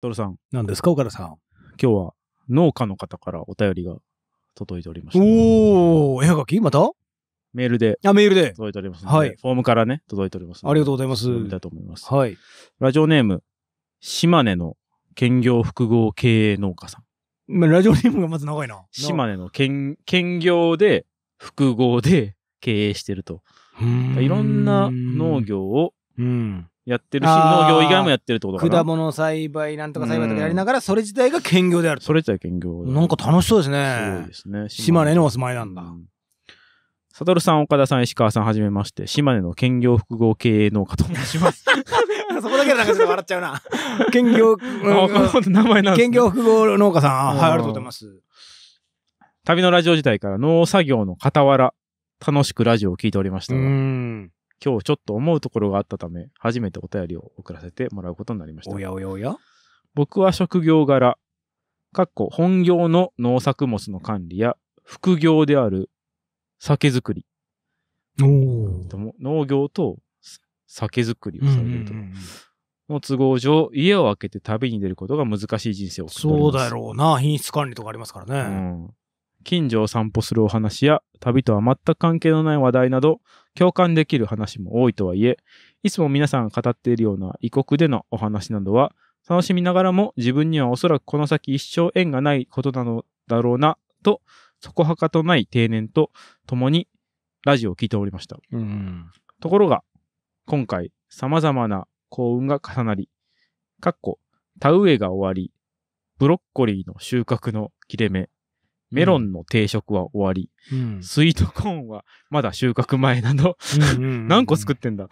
トルさん。何ですか、岡田さん。今日は農家の方からお便りが届いておりました、おお、絵はがきまたメールで。あ、メールで。届いておりますはい。フォームからね、届いておりますありがとうございます。だと思います。はい。ラジオネーム、島根の兼業複合経営農家さん。ラジオネームがまず長いな。島根の兼兼業で、複合で経営してると。いろんな農業を、うん。やってるし、農業以外もやってるってことかな。果物栽培、なんとか栽培とかやりながら、それ自体が兼業であると。それ自体兼業。なんか楽しそうですね。すごいですね。島根のお住まいなんだ。サトルさん、岡田さん、石川さん、はじめまして、島根の兼業複合経営農家と申します。そこだけなんかちょっと笑っちゃうな。兼業、名前なん兼業複合農家さん、はい、ありがとうございます。旅のラジオ時代から農作業の傍ら、楽しくラジオを聞いておりました。今日ちょっと思うところがあったため、初めてお便りを送らせてもらうことになりました。おやおやおや僕は職業柄、かっこ本業の農作物の管理や、副業である酒造り。農業と酒造りをされていると。の都合上、家を空けて旅に出ることが難しい人生を送っております。そうだろうな。品質管理とかありますからね。うん、近所を散歩するお話や、旅とは全く関係のない話題など、共感できる話も多いとはいえ、いつも皆さんが語っているような異国でのお話などは、楽しみながらも自分にはおそらくこの先一生縁がないことなのだろうな、と、そこはかとない定年と共にラジオを聴いておりました。ところが、今回、様々な幸運が重なり、かっこ、田植えが終わり、ブロッコリーの収穫の切れ目、メロンの定食は終わり、うん、スイートコーンはまだ収穫前など、何個作ってんだ。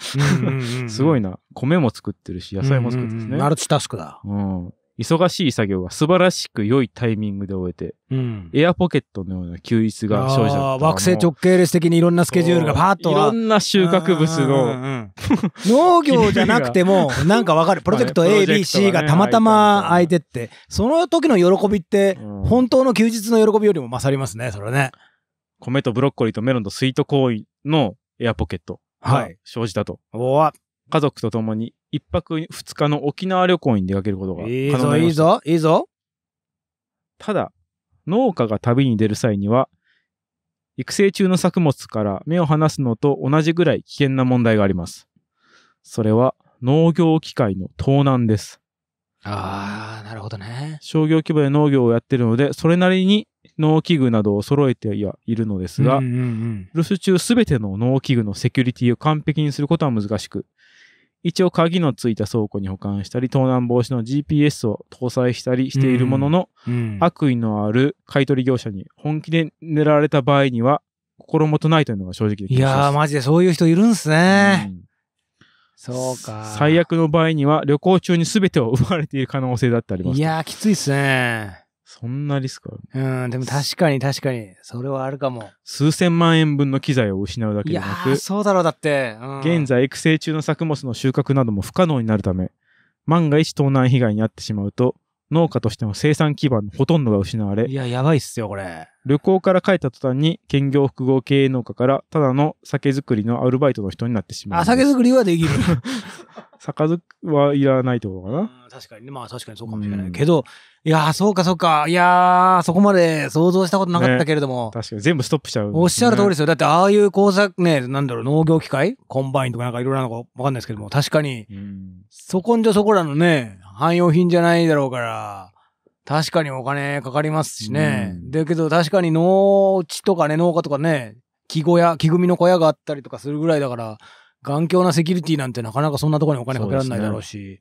すごいな。米も作ってるし、野菜も作ってるね、マルチタスクだ。うん。忙しい作業が素晴らしく良いタイミングで終えて、うん、エアポケットのような休日が生じた。惑星直径列的にいろんなスケジュールがパーッと。いろんな収穫物の。農業じゃなくても、なんかわかる。プロジェクト A、B、C がたまたま空いてって、その時の喜びって、本当の休日の喜びよりも勝りますね、それね。米とブロッコリーとメロンとスイートコーンのエアポケット。はい。生じたと。家族と共に一泊二日の沖縄旅行に出かけることが可能いいぞ、いいぞ、いいぞ。ただ、農家が旅に出る際には、育成中の作物から目を離すのと同じぐらい危険な問題があります。それは農業機械の盗難です。ああ、なるほどね。商業規模で農業をやってるので、それなりに農機具などを揃えてはいるのですが、うんうんうん、留守中すべての農機具のセキュリティを完璧にすることは難しく、一応鍵のついた倉庫に保管したり、盗難防止の GPS を搭載したりしているものの、うんうん、悪意のある買取業者に本気で狙われた場合には、心もとないというのが正直でいやー、マジでそういう人いるんすね、うん。そうか。最悪の場合には、旅行中に全てを奪われている可能性だってあります、いやー、きついっすね。そんなリスクあるうん、でも確かに確かに、それはあるかも。数千万円分の機材を失うだけいでやなー、く、そうだろう、だって。うん現在育成中の作物の収穫なども不可能になるため、万が一盗難被害に遭ってしまうと、農家としての生産基盤のほとんどが失われい、や、やばいっすよ、これ。旅行から帰った途端に兼業複合経営農家からただの酒造りのアルバイトの人になってしまう。あ、酒造りはできる。酒造りはいらないってことかな。確かにね。まあ確かにそうかもしれないけど、いやー、そうかそうか。いやー、そこまで想像したことなかったけれども。確かに全部ストップしちゃう、おっしゃる通りですよ。だって、ああいう工作ね、なんだろう、農業機械コンバインとかなんかいろいろなのかわかんないですけども、確かに、うん。そこんじょそこらのね、汎用品じゃないだろうから、確かにお金かかりますしね。うん、だけど確かに農地とかね、農家とかね、木小屋、木組みの小屋があったりとかするぐらいだから、頑強なセキュリティなんてなかなかそんなところにお金かけられないだろうし、うね、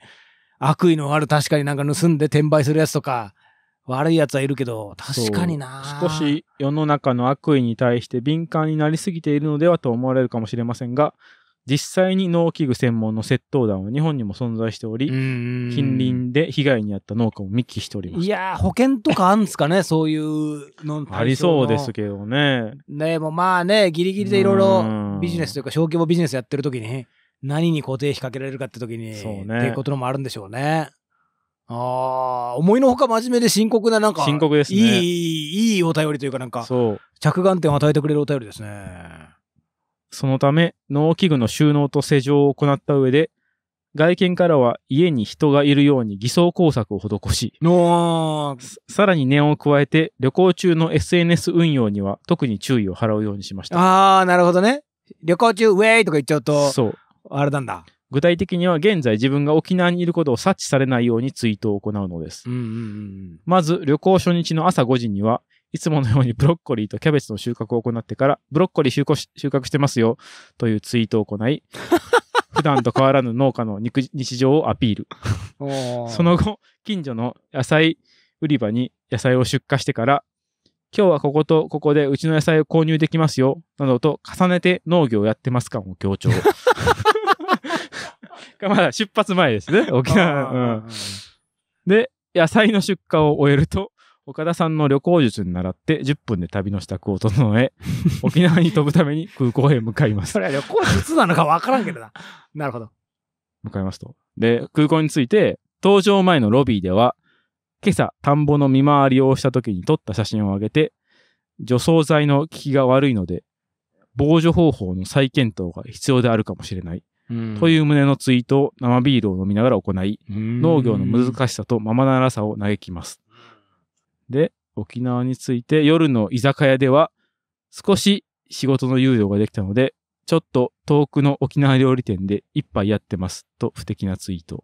悪意のある確かになんか盗んで転売するやつとか、悪いやつはいるけど、確かにな。少し世の中の悪意に対して敏感になりすぎているのではと思われるかもしれませんが、実際に農機具専門の窃盗団は日本にも存在しており、近隣で被害に遭った農家も密聞しております。いやー、保険とかあるんですかね、そういうのありそうですけどね。ねもまあね、ギリギリでいろいろビジネスというか、小規模ビジネスやってる時に、何に固定費かけられるかって時に、そうね。っていうこともあるんでしょうね。ああ、思いのほか真面目で深刻な、なんか、深刻ですね。いい、いいお便りというかなんか、そう。着眼点を与えてくれるお便りですね。そのため、農機具の収納と施錠を行った上で、外見からは家に人がいるように偽装工作を施し、さらに念を加えて旅行中の SNS 運用には特に注意を払うようにしました。ああ、なるほどね。旅行中、ウェイとか言っちゃうと、そう。あれなんだ。具体的には現在自分が沖縄にいることを察知されないようにツイートを行うのです。まず旅行初日の朝5時にはいつものようにブロッコリーとキャベツの収穫を行ってから、ブロッコリー収穫し収穫してますよというツイートを行い、普段と変わらぬ農家の日常をアピール。その後、近所の野菜売り場に野菜を出荷してから、今日はこことここでうちの野菜を購入できますよ、などと重ねて農業をやってます感を強調。まだ出発前ですね、沖縄。うん、で、野菜の出荷を終えると、岡田さんの旅行術に習って10分で旅の支度を整え、沖縄に飛ぶために空港へ向かいます。それは旅行術なのかわからんけどな。なるほど。向かいますと。で、空港について、搭乗前のロビーでは、今朝田んぼの見回りをした時に撮った写真をあげて、除草剤の効きが悪いので、防除方法の再検討が必要であるかもしれない。という旨のツイートを生ビールを飲みながら行い、農業の難しさとままならさを嘆きます。で、沖縄について夜の居酒屋では少し仕事の猶予ができたので、ちょっと遠くの沖縄料理店で一杯やってますと不敵なツイート。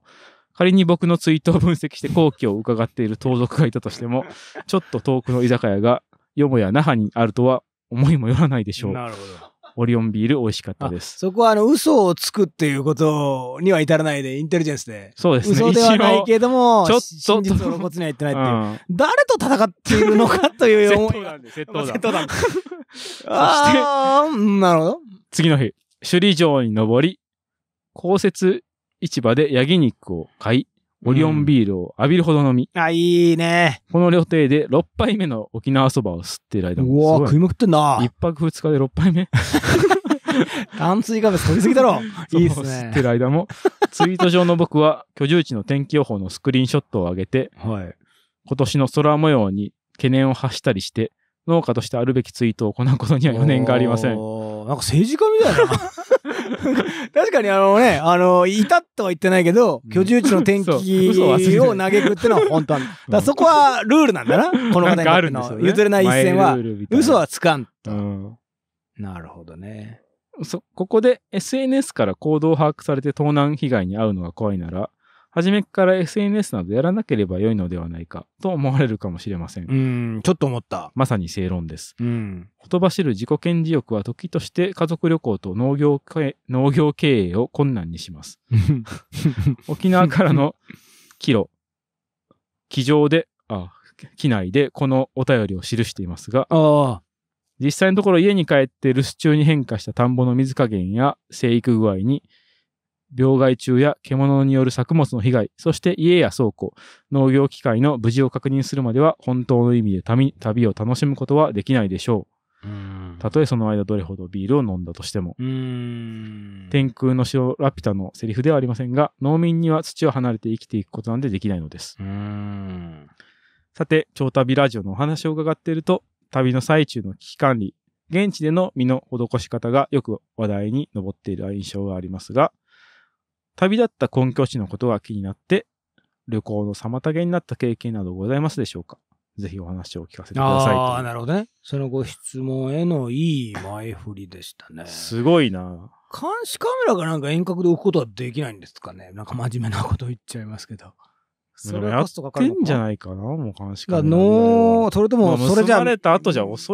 仮に僕のツイートを分析して後期を伺っている盗賊がいたとしても、ちょっと遠くの居酒屋がよもや那覇にあるとは思いもよらないでしょう。なるほど。オリオンビール美味しかったです。そこはあの嘘をつくっていうことには至らないで、インテリジェンスで。そうですね。嘘ではないけども、ちょっと真実を露骨には言ってないっていう。うん、誰と戦っているのかという思い。窃盗団窃盗団。そして、なるほど。次の日、首里城に登り、公設市場でヤギ肉を買い、オリオンビールを浴びるほど飲み。あ、いいね。この料亭で6杯目の沖縄そばを吸っている間も。うわ食いまくってんな。一泊二日で6杯目。炭水化物取りすぎだろ。いいっすね。吸ってる間も、ツイート上の僕は居住地の天気予報のスクリーンショットを上げて、はい、今年の空模様に懸念を発したりして、農家としてあるべきツイートを行うことには余念がありません。なんか政治家みたいな。確かにあのね、あの、いたとは言ってないけど、居住地の天気を嘆くってのは本当だ。そこはルールなんだな、この方にとっの、譲れない一線は、嘘はつかんと。なるほどね。そ、ここで SNS から行動を把握されて盗難被害に遭うのが怖いなら、初めから SNS などやらなければ良いのではないかと思われるかもしれません。うん、ちょっと思った。まさに正論です。うん。ほとばしる自己顕示欲は時として家族旅行と農業農業経営を困難にします。沖縄からの帰路、機上で、あ、機内でこのお便りを記していますが、ああ。実際のところ家に帰って留守中に変化した田んぼの水加減や生育具合に病害虫や獣による作物の被害、そして家や倉庫、農業機械の無事を確認するまでは本当の意味で旅旅を楽しむことはできないでしょう。たとえその間どれほどビールを飲んだとしても。天空の城ラピュタのセリフではありませんが、農民には土を離れて生きていくことなんてできないのです。さて、超旅ラジオのお話を伺っていると、旅の最中の危機管理、現地での身の施し方がよく話題に上っている印象がありますが、旅立った根拠地のことが気になって、旅行の妨げになった経験などございますでしょうかぜひお話を聞かせてください。ああ、なるほどね。そのご質問へのいい前振りでしたね。すごいな。監視カメラがなんか遠隔で置くことはできないんですかねなんか真面目なこと言っちゃいますけど。それはコストかかるのかんじゃないかなもう監視カメラ。それとも、それじゃ、あ、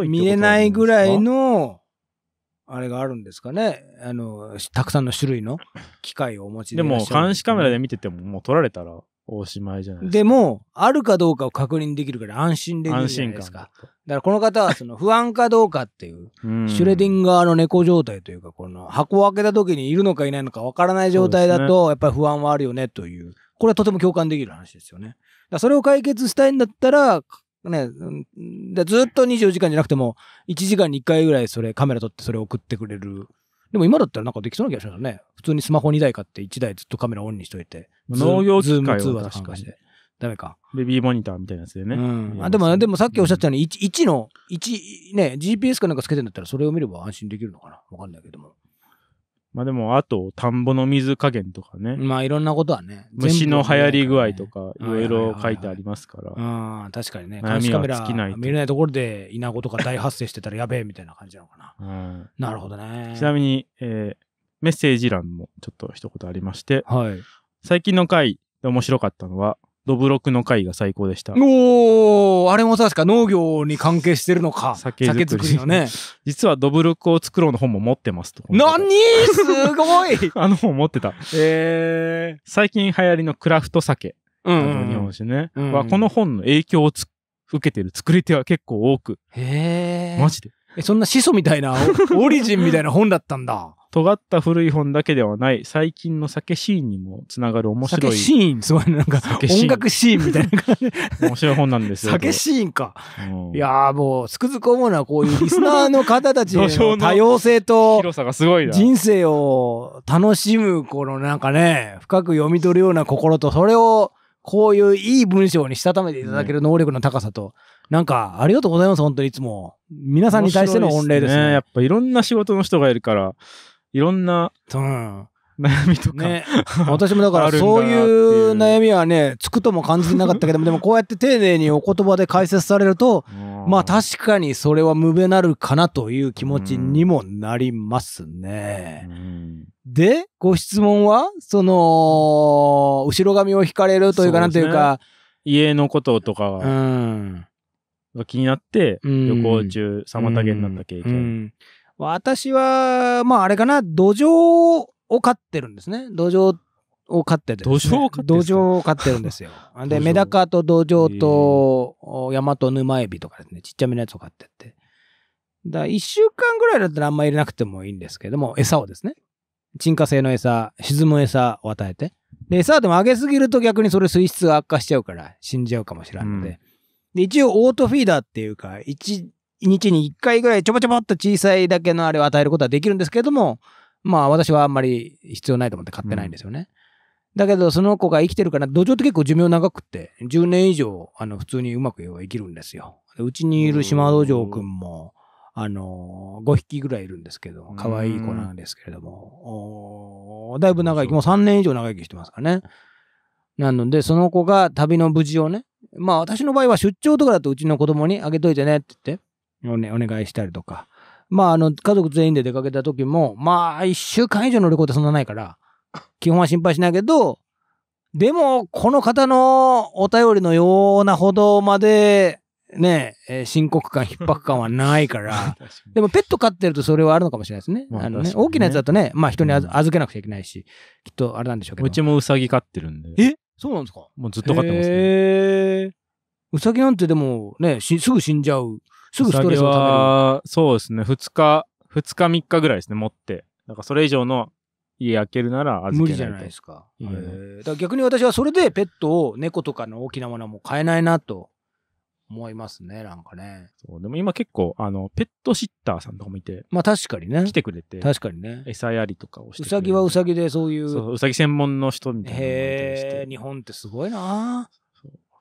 見えないぐらいのあれがあるんですかねあのたくさんの種類の機械をお持ちででも監視カメラで見ててももう撮られたらおしまいじゃないですかでもあるかどうかを確認できるから安心できるじゃないですかだからこの方はその不安かどうかっていうシュレディンガーの猫状態というかこの箱を開けた時にいるのかいないのかわからない状態だと、やっぱり不安はあるよねというこれはとても共感できる話ですよね。それを解決したいんだったらね、でずっと24時間じゃなくても、1時間に1回ぐらいそれカメラ撮ってそれ送ってくれる。でも今だったらなんかできそうな気がしますね。普通にスマホ2台買って1台ずっとカメラオンにしといて。農業機械を通話とかして。ダメか。ベビーモニターみたいなやつでね。うん。あでも、でもさっきおっしゃったように、1, 1の、1、ね、GPS かなんかつけてんだったらそれを見れば安心できるのかなわかんないけども。まあでも、あと、田んぼの水加減とかね。まあいろんなことはね。虫の流行り具合とか、いろいろ書いてありますから。うん、確かにね。監視見れないところで、稲子とか大発生してたらやべえみたいな感じなのかな。うん、なるほどね。ちなみに、えー、メッセージ欄もちょっと一言ありまして、はい、最近の回で面白かったのは、どぶろくの会が最高でした。おお、あれも確か農業に関係してるのか。酒造りのね。実はどぶろくを作ろうの本も持ってますと。な何すごい あの本持ってた。えー、最近流行りのクラフト酒。うん、うん、日本酒ね、うんうん、は、この本の影響をつ受けてる作り手は結構多く。へえ。マジで。え、そんな始祖みたいな、オリジンみたいな本だったんだ。尖った古い本だけではない、最近の酒シーンにもつながる面白い。酒シーンすごいなんか、音楽シーンみたいな感じ。面白い本なんですよ。酒シーンか。いやーもう、つくづく思うのはこういうリスナーの方たちの 多様性と、広さがすごい人生を楽しむ、このなんかね、深く読み取るような心と、それを、こういういい文章にしたためていただける能力の高さと、なんか、ありがとうございます、本当にいつも。皆さんに対しての御礼ですね。すねやっぱいろんな仕事の人がいるから、いろんな、悩みとか、ね、私もだから そういう悩みはねつくとも感じなかったけどもでもこうやって丁寧にお言葉で解説されるとまあ確かにそれは無べなるかなという気持ちにもなりますね。でご質問はその後ろ髪を引かれるというかなんというか、ね、家のこととかが、うん、気になって旅行中妨げになった経験。私は、まああれかな、土壌を飼ってるんですね。土壌を飼ってて、ね、土壌を飼ってる土壌を飼ってるんですよ。で、メダカと土壌と、ヤマトヌマエビとかですね、ちっちゃめのやつを飼ってて。だ一週間ぐらいだったらあんま入れなくてもいいんですけども、餌をですね。沈下性の餌、沈む餌を与えて。で、餌でも上げすぎると逆にそれ水質が悪化しちゃうから死んじゃうかもしれないので。うん、で、一応オートフィーダーっていうか、一日に1回ぐらいちょぼちょぼっと小さいだけのあれを与えることはできるんですけれども、まあ私はあんまり必要ないと思って買ってないんですよね。うん、だけどその子が生きてるから、土壌って結構寿命長くって、10年以上、あの、普通にうまく生きるんですよ。うちにいる島土壌くんも、あの、5匹ぐらいいるんですけど、可愛い子なんですけれども、だいぶ長生き、もう3年以上長生きしてますからね。なので、その子が旅の無事をね、まあ私の場合は出張とかだとうちの子供にあげといてねって言って、お,、ね、お願いしたりとか。まあ、あの、家族全員で出かけた時も、まあ、1週間以上の旅行ってそんなないから、基本は心配しないけど、でも、この方のお便りのようなほどまで、ね、深刻感、逼迫感はないから か、でもペット飼ってるとそれはあるのかもしれないですね。まあ、あのね、ね、大きなやつだとね、まあ人に預けなくちゃいけないし、きっとあれなんでしょうけど。うちもウサギ飼ってるんで。えそうなんですかもうずっと飼ってますね。ウサギなんてでもね、すぐ死んじゃう。すぐストレスをる。そうですね。2日、2日3日ぐらいですね、持って。だからそれ以上の家開けるなら預けない無理じゃないですか。えー、だ逆に私はそれでペットを猫とかの大きなものはもう買えないなと思いますね、なんかね。そう、でも今結構、あの、ペットシッターさんとかもいて。まあ確かにね。来てくれて。確かにね。餌やりとかをしてうさぎはうさぎでそういう。そう、うさぎ専門の人みたいな。へえ、日本ってすごいな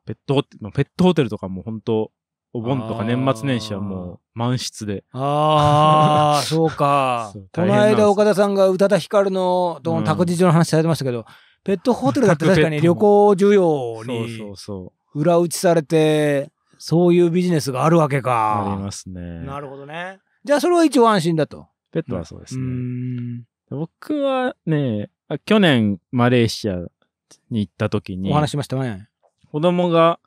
ペットホテル、ペットホテルとかも本当お盆とか年末年始はもう満室で。ああ、そうかこの間岡田さんが宇多田ヒカルの託児所の話されてましたけど、うん、ペットホテルだって確かに旅行需要に裏打ちされて、そういうビジネスがあるわけか。ありますね。なるほどね。じゃあそれは一応安心だと。ペットはそうですね。うん、僕はね、去年マレーシアに行った時に。お話しました子供が、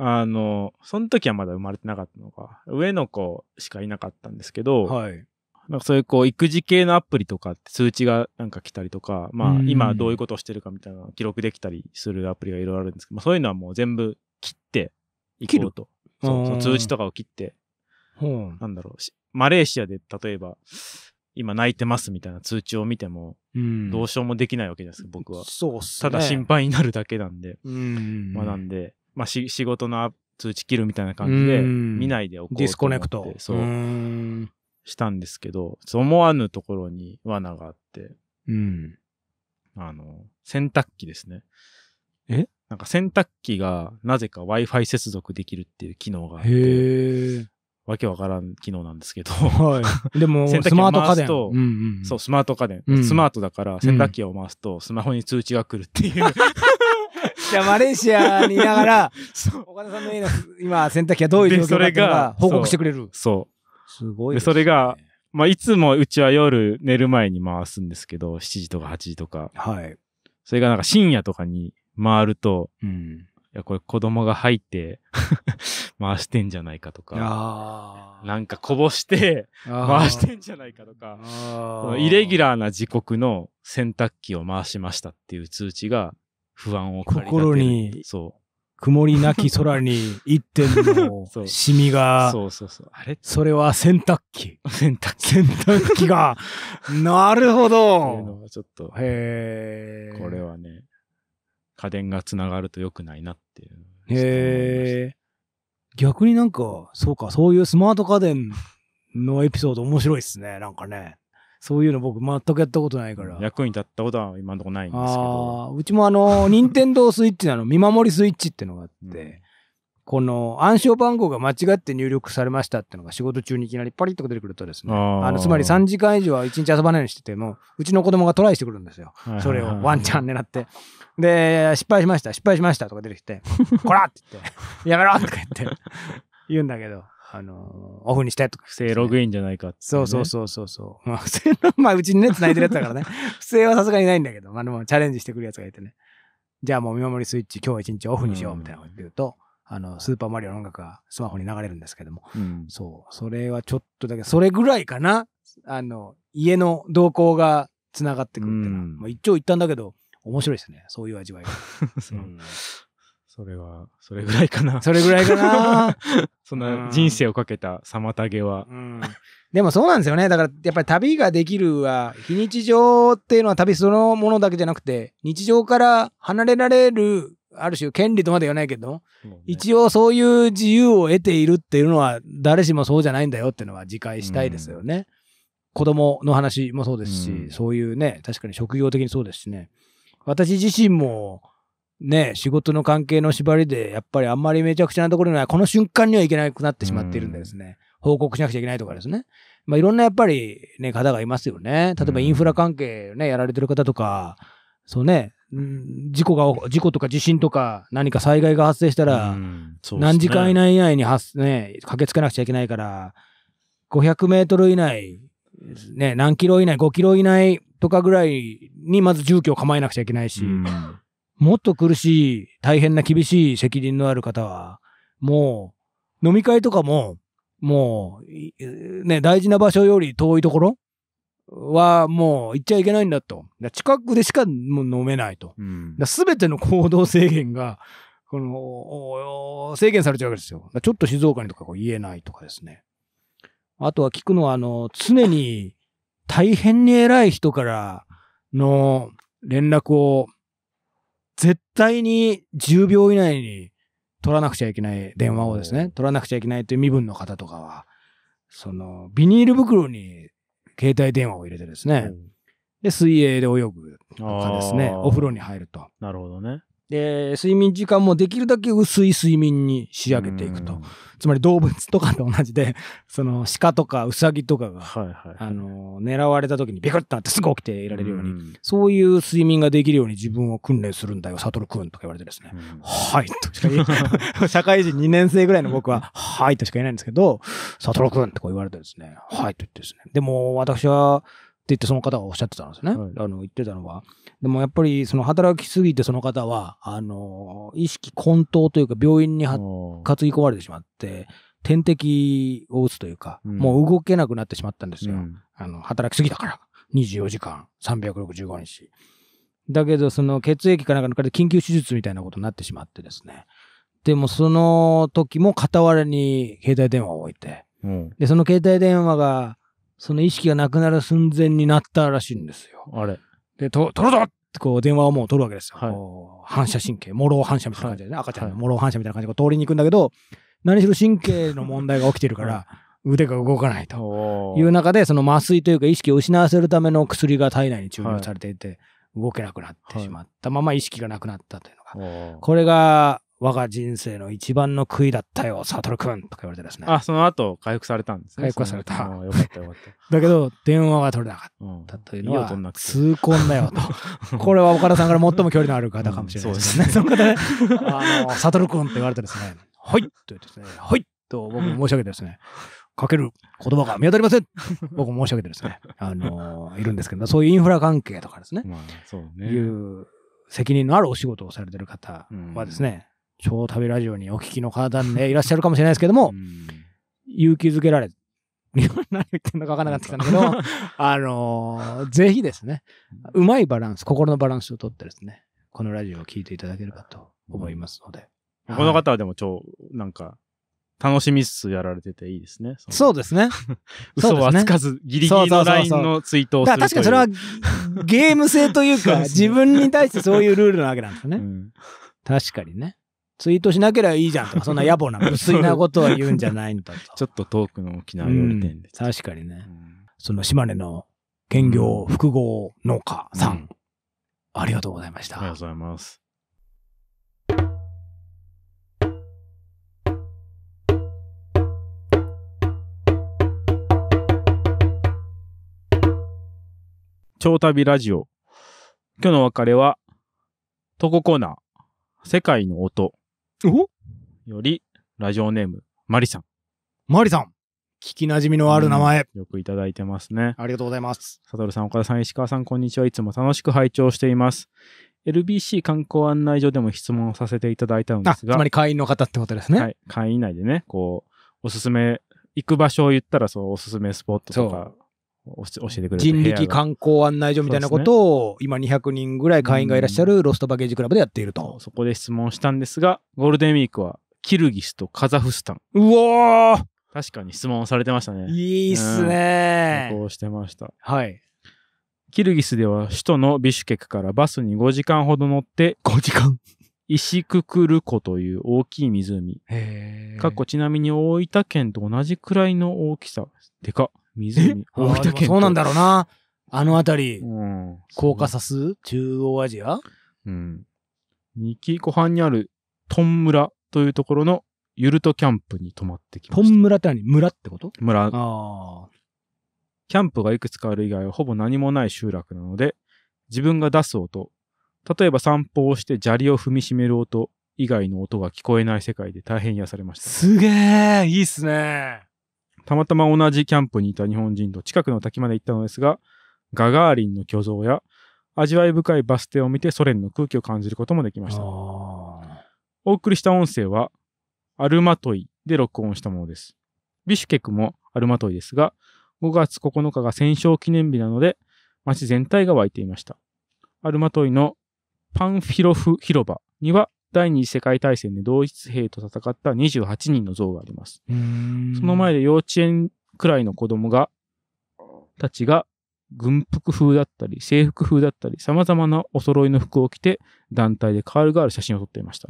あの、その時はまだ生まれてなかったのか、上の子しかいなかったんですけど、はい。なんかそういうこう、育児系のアプリとかってがなんか来たりとか、まあ今どういうことをしてるかみたいな記録できたりするアプリがいろいろあるんですけど、まあそういうのはもう全部切っていこうと。そう、その通知とかを切って、なんだろうし、マレーシアで例えば、今泣いてますみたいな通知を見ても、どうしようもできないわけじゃないですか、僕は。そうっすね。ただ心配になるだけなんで。うん。まあなんで、まあ、仕事の通知切るみたいな感じで、見ないでおこうディスコネクト。そう。うしたんですけど、思わぬところに罠があって、うん。あの、洗濯機ですね。えなんか洗濯機がなぜか Wi-Fi 接続できるっていう機能があって、わけわからん機能なんですけど、はい、でも、洗濯機を回すと、うんうん、そう、スマート家電、うん、スマートだから洗濯機を回すと、スマホに通知が来るっていう、いや、マレーシアにいながら、岡田さんの家の今、洗濯機はどういう状況か報告してくれる。そう。すごい、ね、それが、まあ、いつもうちは夜寝る前に回すんですけど、7時とか8時とか。はい。それがなんか深夜とかに回ると、うん、いや、これ子供が入って 回してんじゃないかとか、なんかこぼして回してんじゃないかとか、イレギュラーな時刻の洗濯機を回しましたっていう通知が不安を心に、そう。曇りなき空に 一点のシミが、そうそうそうあれそれは洗濯機。洗濯機。洗濯機が、なるほど。ちょっと、へこれはね、家電がつながると良くないなっていう。へえ。逆になんか、そうか、そういうスマート家電のエピソード面白いっすね、なんかね。そういうの僕全くやったことないから。役に立ったことは今のとこないんですけど。うちもあの、任天堂スイッチなの、見守りスイッチってのがあって、うん、この暗証番号が間違って入力されましたってのが仕事中にいきなりパリッと出てくるとですね、あのつまり3時間以上は1日遊ばないようにしてても、うちの子供がトライしてくるんですよ。それをワンチャン狙って。で、失敗しました、失敗しましたとか出てきて、こらって言って、やめろとか言って、言うんだけど。あの、オフにしてとか、不正ログインじゃないかって、ね、そうそうそうそうそう。まあ、不正の、まあ、うちにね、繋いでるやつだからね。不正はさすがにないんだけど、まあでもチャレンジしてくるやつがいてね。じゃあもう見守りスイッチ、今日一日オフにしようみたいなこと言うと、うん、あの、スーパーマリオの音楽がスマホに流れるんですけども。うん、そう。それはちょっとだけ、それぐらいかな。あの、家の動向が繋がってくるっていうのは。うん、まあ一っ一短だけど、面白いですね。そういう味わいが。うんそれは、それぐらいかな。それぐらいかな。そんな人生をかけた妨げは。でもそうなんですよね。だから、やっぱり旅ができるは、非日常っていうのは旅そのものだけじゃなくて、日常から離れられる、ある種権利とまで言わないけど、ね、一応そういう自由を得ているっていうのは、誰しもそうじゃないんだよっていうのは自戒したいですよね。うん、子供の話もそうですし、うん、そういうね、確かに職業的にそうですしね。私自身も、ね、仕事の関係の縛りで、やっぱりあんまりめちゃくちゃなところには、この瞬間にはいけなくなってしまっているんでですね、報告しなくちゃいけないとかですね。まあ、いろんなやっぱりね、方がいますよね。例えばインフラ関係ね、やられてる方とか、そうね、事故が、事故とか地震とか何か災害が発生したら、何時間以内以内に発、ね、駆けつけなくちゃいけないから、500メートル以内、ね、何キロ以内、5キロ以内とかぐらいにまず住居を構えなくちゃいけないし、もっと苦しい、大変な厳しい責任のある方は、もう、飲み会とかも、もう、ね、大事な場所より遠いところはもう行っちゃいけないんだと。だ近くでしかもう飲めないと。うん、全ての行動制限が、この、制限されちゃうわけですよ。ちょっと静岡にとか言えないとかですね。あとは聞くのは、あの、常に大変に偉い人からの連絡を絶対に10秒以内に取らなくちゃいけない電話をですね、取らなくちゃいけないという身分の方とかは、その、ビニール袋に携帯電話を入れてですね、で、水泳で泳ぐとかですね、お風呂に入ると。なるほどね。で、睡眠時間もできるだけ薄い睡眠に仕上げていくと。つまり動物とかと同じで、その鹿とかウサギとかが、はいはいはい、あの、狙われた時にビクッとなってすぐ起きていられるように、うそういう睡眠ができるように自分を訓練するんだよ、サトルくんとか言われてですね、はい、としか言え 社会人2年生ぐらいの僕は、はいとしか言えないんですけど、サトルくんとか言われてですね、はいと言ってですね。でも私は、って言ってその方がおっしゃってたんですね。はい、あの言ってたのは。でもやっぱりその働きすぎてその方は、あの、意識混沌というか病院に担ぎ込まれてしまって、点滴を打つというか、うん、もう動けなくなってしまったんですよ。うん、あの働きすぎだから。24時間、365日。だけど、その血液かなんか抜かれて緊急手術みたいなことになってしまってですね。でも、その時も傍らに携帯電話を置いて、うん、で、その携帯電話がその意識がなくなる寸前になったらしいんですよ。あれ。で、と、取るぞってこう電話をもう取るわけですよ。はい、反射神経、もろ反射みたいな感じでね、はい、赤ちゃんのもろ反射みたいな感じで通りに行くんだけど、何しろ神経の問題が起きてるから、腕が動かないという中で、その麻酔というか意識を失わせるための薬が体内に注入されていて、はい、動けなくなってしまったまま意識がなくなったというのが、これが我が人生の一番の悔いだったよ、サトルんとか言われてですね。あ、その後、回復されたんですね。回復された。よかったよかった。だけど、電話が取れなかったというのは、うん、痛恨だよと。これは岡田さんから最も距離のある方かもしれないですね。う ん、そうですねその方で、あの、サトルって言われてですね、はいと言ってですね、はいと僕も申し上げてですね、かける言葉が見当たりません僕も申し上げてですね、あの、いるんですけど、そういうインフラ関係とかですね、まあ、そうね。いう責任のあるお仕事をされてる方はですね、うん超食べラジオにお聞きの方ね、いらっしゃるかもしれないですけども、勇気づけられ、何言ってんのか分からなかったんだけど、あのー、ぜひですね、うまいバランス、心のバランスをとってですね、このラジオを聞いていただければと思いますので。うん、この方はでも超、なんか、楽しみつつやられてていいですね。そうですね。嘘はつかず、ギリギリのラインのツイートをする確かにそれはゲーム性というか、自分に対してそういうルールなわけなんですね。うん、確かにね。ツイートしなければいいじゃんとか、そんな野暮な、無粋なことは言うんじゃないんだと。ちょっと遠くの沖縄料理店で、うん、確かにね。うん、その島根の兼業複合農家さん、うん、ありがとうございました。ありがとうございます。超旅ラジオ。今日の別れは、トココーナー、世界の音。より、ラジオネーム、マリさん。マリさん聞き馴染みのある名前、よくいただいてますね。ありがとうございます。サトルさん、岡田さん、石川さん、こんにちは。いつも楽しく拝聴しています。LBC 観光案内所でも質問をさせていただいたのであ、つすが、まり会員の方ってことですね。はい、会員内でね、こう、おすすめ、行く場所を言ったら、そう、おすすめスポットとか、教えてくれ人力観光案内所みたいなことを、今200人ぐらい会員がいらっしゃるロストバゲージクラブでやっていると。そこで質問したんですが、ゴールデンウィークはキルギスとカザフスタン。うおー確かに質問されてましたね。いいっすね、うこうしてました。はい。キルギスでは首都のビシュケクからバスに5時間ほど乗って、5時間石くくる湖という大きい湖。かっこちなみに大分県と同じくらいの大きさ。でか湖。大分県。そうなんだろうな。あのあたり。うん。コーカサス中央アジアうん。2キ湖畔にあるトン村というところのゆるとキャンプに泊まってきました。トン村って何村ってこと村。ああ。キャンプがいくつかある以外はほぼ何もない集落なので、自分が出す音、例えば散歩をして砂利を踏みしめる音以外の音が聞こえない世界で大変癒されました。すげえいいっすねたまたま同じキャンプにいた日本人と近くの滝まで行ったのですが、ガガーリンの巨像や味わい深いバス停を見てソ連の空気を感じることもできました。お送りした音声は、アルマトイで録音したものです。ビシュケクもアルマトイですが、5月9日が戦勝記念日なので、街全体が湧いていました。アルマトイのパンフィロフ広場には第二次世界大戦で同一兵と戦った28人の像があります。その前で幼稚園くらいの子供が、たちが軍服風だったり、制服風だったり、様々なお揃いの服を着て、団体でカールガール写真を撮っていました。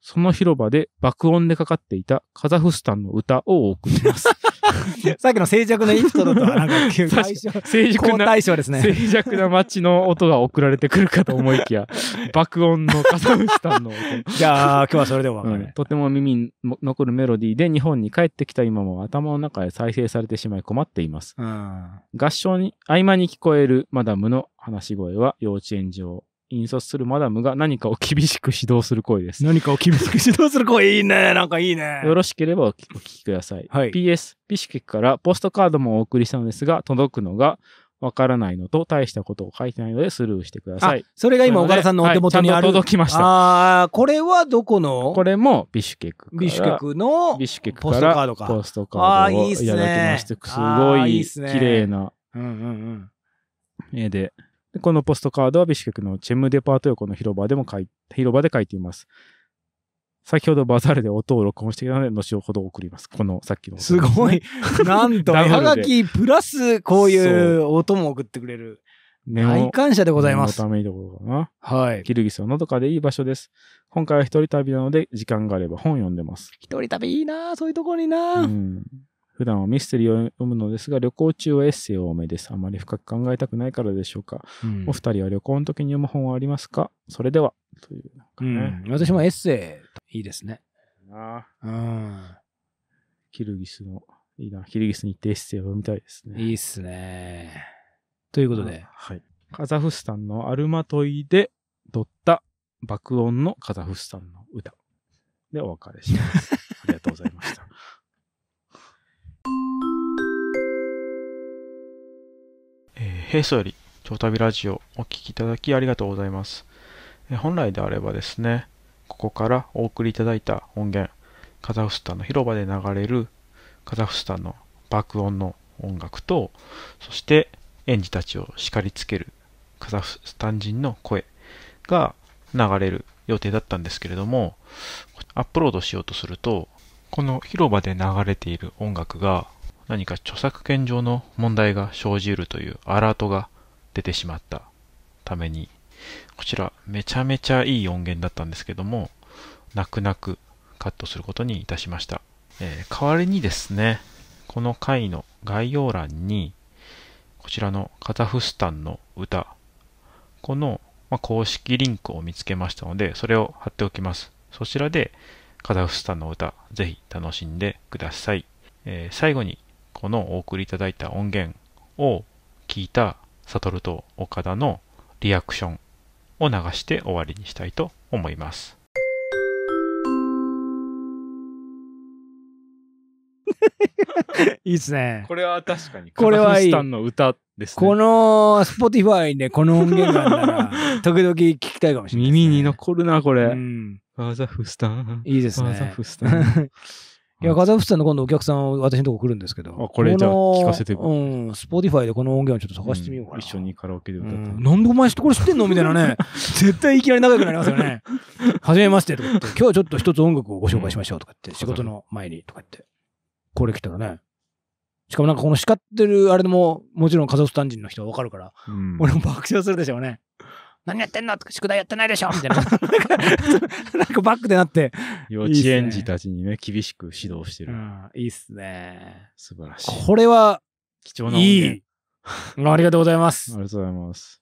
その広場で爆音でかかっていたカザフスタンの歌をお送りします。さっきの静寂のイピストドとはなんか急対静寂な対象ですね。静寂な街の音が送られてくるかと思いきや、爆音のカザフスタンの音。じゃあ今日はそれでも。わる、うん、とても耳に残るメロディーで日本に帰ってきた今も頭の中で再生されてしまい困っています。合唱に合間に聞こえるマダムの話し声は幼稚園上印刷するマダムが何かを厳しく指導する声です。何かを厳しく指導する声いいねなんかいいねよろしければお聞きください。はい、PS、ビシケからポストカードもお送りしたのですが、届くのがわからないのと、大したことを書いてないのでスルーしてください。それが今、岡田さんのお手元にある。はい、届きました。ああ、これはどこのこれもビシュケクビシュケクの、ビシュケクポストカードか。ポストカードをいただきました。いいすね、すごい綺麗な絵で、このポストカードはビシケクのチェムデパート横の広場でも書い、広場で書いています。先ほどバザールで音を録音してきたので、後ほど送ります。このさっきの、ね。すごい。なんと、絵はがきプラスこういう音も送ってくれる。大感謝でございます。のためにどころかな。はい。キルギスののどかでいい場所です。今回は一人旅なので、時間があれば本読んでます。一人旅いいなそういうとこになうん。普段はミステリーを読むのですが、旅行中はエッセイ多めです。あまり深く考えたくないからでしょうか。うん、お二人は旅行の時に読む本はありますかそれでは。という、ねうん、私もエッセイ、いいですね。ああ。キルギスの、いいな、キルギスに行ってエッセイを読みたいですね。いいっすね。ということで、はい。カザフスタンのアルマトイで撮った爆音のカザフスタンの歌でお別れします。ありがとうございました。平素より、超旅ラジオお聴きいただきありがとうございます。本来であればですね、ここからお送りいただいた音源、カザフスタンの広場で流れるカザフスタンの爆音の音楽と、そして園児たちを叱りつけるカザフスタン人の声が流れる予定だったんですけれども、アップロードしようとすると、この広場で流れている音楽が何か著作権上の問題が生じるというアラートが出てしまったために、こちらめちゃめちゃいい音源だったんですけども、泣く泣くカットすることにいたしました。えー、代わりにですね、この回の概要欄に、こちらのカザフスタンの歌、この、ま公式リンクを見つけましたので、それを貼っておきます。そちらでカザフスタンの歌、ぜひ楽しんでください。えー、最後にこのお送りいただいた音源を聞いた悟と岡田のリアクションを流して終わりにしたいと思います。いいっすね。これは確かに、これはいい。の歌ですね。この Spotify でこの音源があるなら、時々聞きたいかもしれない、ね、耳に残るな、これ。うん、ファザフスタン。いいですね。ファザフスタン。いや、カザフスタンの今度お客さん、私のとこ来るんですけど。あ、これじゃあ聞かせて。うん、スポーティファイでこの音源をちょっと探してみようかな。うん、一緒にカラオケで歌って。うん、なんでお前これ知ってんのみたいなね。絶対いきなり仲良くなりますよね。はじめましてとか言って、今日はちょっと一つ音楽をご紹介しましょうとか言って、仕事の前にとか言って。これ来たらね。しかもなんかこの叱ってるあれでも、もちろんカザフスタン人の人はわかるから、俺も爆笑するでしょうね。何やってんの宿題やってないでしょみたいな。なんかバックでなって。幼稚園児たちにね、厳しく指導してる。いいっすね。素晴らしい。これは、貴重ないい。ありがとうございます。ありがとうございます。